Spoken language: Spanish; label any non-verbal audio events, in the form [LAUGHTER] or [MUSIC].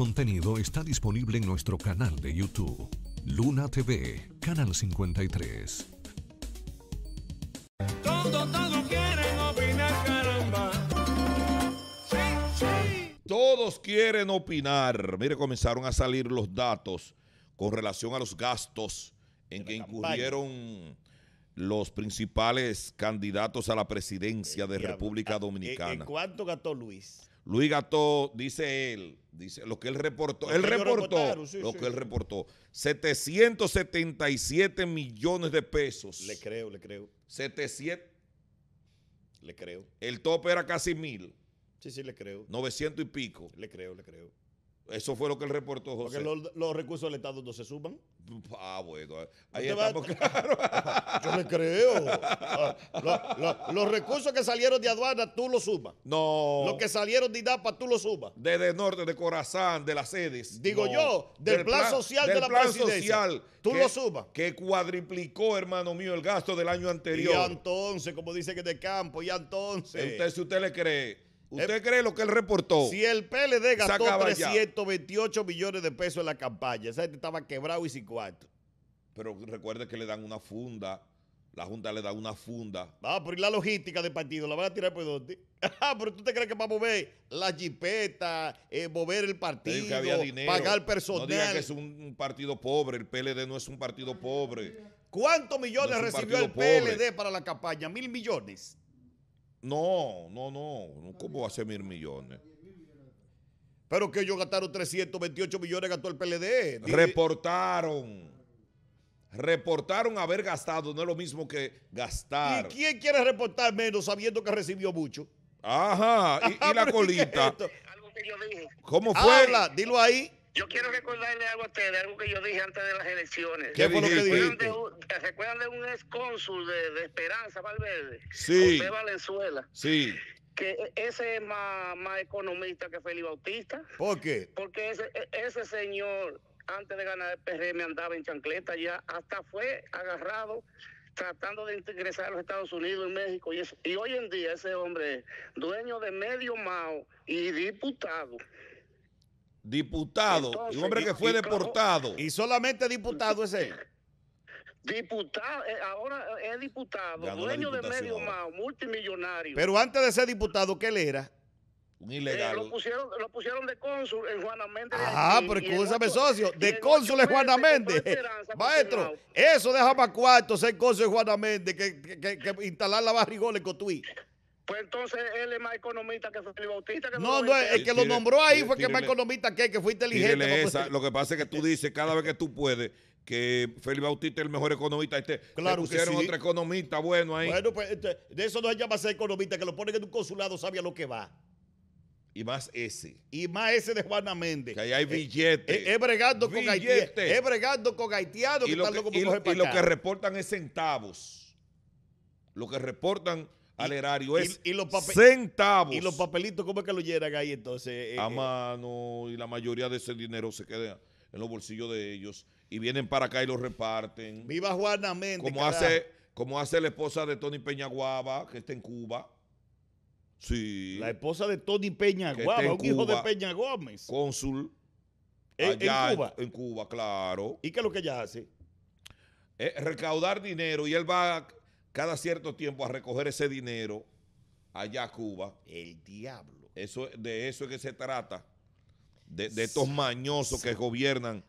contenido está disponible en nuestro canal de YouTube, Luna TV, Canal 53. Todos, quieren opinar, caramba. Sí, sí. Todos quieren opinar. Mire, comenzaron a salir los datos con relación a los gastos en que incurrieron los principales candidatos a la presidencia de República ah, Dominicana. ¿En cuánto gastó Luis? Luis Gató, dice él, dice lo que él reportó, él reportó, lo que él reportó, 777 millones de pesos. Le creo, le creo. 700. Le creo. El tope era casi mil. Sí, sí, le creo. 900 y pico. Le creo, le creo. Eso fue lo que el reportó, José. Porque los, los recursos del Estado no se suman. Ah, bueno. Ahí estamos [LAUGHS] Yo me creo. Ah, los, recursos que salieron de aduana, tú los sumas. No. Los que salieron de IDAPA, tú los sumas. Desde Norte, de Corazán, de las sedes. Digo yo, del, plan, social de la plan Social tú los lo sumas. Que cuadriplicó, hermano mío, el gasto del año anterior. Y entonces, como dice que de campo, y entonces. Entonces, si usted le cree ¿Usted eh, cree lo que él reportó? Si el PLD gastó 328 millones de pesos en la campaña, esa gente estaba quebrado y sin cuarto. Pero recuerde que le dan una funda, la Junta le da una funda. Ah, pero ¿y la logística del partido? ¿La van a tirar por dónde? [LAUGHS] Ah, pero ¿tú te crees que va a mover la jipeta, eh, mover el partido, pagar personal? que es un partido pobre, el PLD no es un partido pobre. ¿Cuántos millones recibió el PLD para la campaña? ¿Mil millones? No, no, no, ¿cómo va a ser mil millones? Pero que ellos gastaron 328 millones, gastó el PLD. Reportaron. Reportaron haber gastado, no es lo mismo que gastar. ¿Y quién quiere reportar menos sabiendo que recibió mucho? Ajá, y, la [LAUGHS] colita. ¿Cómo ah, fue? dilo ahí yo quiero recordarle algo a ustedes, algo que yo dije antes de las elecciones. ¿Qué fue lo que ¿Se de un ex cónsul de, Esperanza Valverde? Sí. José Valenzuela. Sí. Que e, ese es más, economista que Félix Bautista. ¿Por qué? Porque ese, e, ese señor, antes de ganar el PRM, andaba en chancleta ya, hasta fue agarrado tratando de ingresar a los Estados Unidos y México. Y, y hoy en día ese hombre, dueño de medio Mao y diputado, Diputado, un hombre que fue deportado. Y solamente diputado es él. Diputado, eh, ahora eh, es diputado, dueño de medio multimillonario. Pero antes de ser diputado, ¿qué él era? Un eh, ilegal. lo, pusieron, de cónsul en Juana Méndez. Ah, pero escúchame, socio. De cónsul en Juana Méndez. Maestro, eso deja para cuarto ser cónsul en Juana Méndez que, instalar la barrigola en Cotuí. Pues entonces él es más economista que Felipe Bautista. no, no, el que lo nombró ahí fue que es más economista que él, que fue inteligente. lo que pasa es que tú [LAUGHS] dices cada vez que tú puedes que Felipe Bautista es el mejor economista. Este, claro que sí. otro economista bueno ahí. Bueno, pues este, de eso no se llama ser economista, que lo ponen en un consulado, sabe a lo que va. Y más ese. Y más ese de Juana Méndez. Que ahí hay eh, billetes. Eh, es, bregando con haitianos. Es bregando con haitianos y lo que reportan es centavos. Lo que reportan al erario es centavos. ¿Y los papelitos cómo es que lo llenan ahí entonces? Eh, a eh, mano y la mayoría de ese dinero se queda en los bolsillos de ellos y vienen para acá y lo reparten. Viva Juana Méndez. Como hace, como hace la esposa de Tony Peñaguaba, que está en Cuba. Sí. La esposa de Tony Peñaguaba, un hijo de Peña Gómez. Cónsul. En, Cuba. En, Cuba, claro. ¿Y qué es lo que ella hace? recaudar dinero y él va cada cierto tiempo a recoger ese dinero allá a Cuba. El diablo. Eso, de eso es que se trata, de, de estos mañosos que gobiernan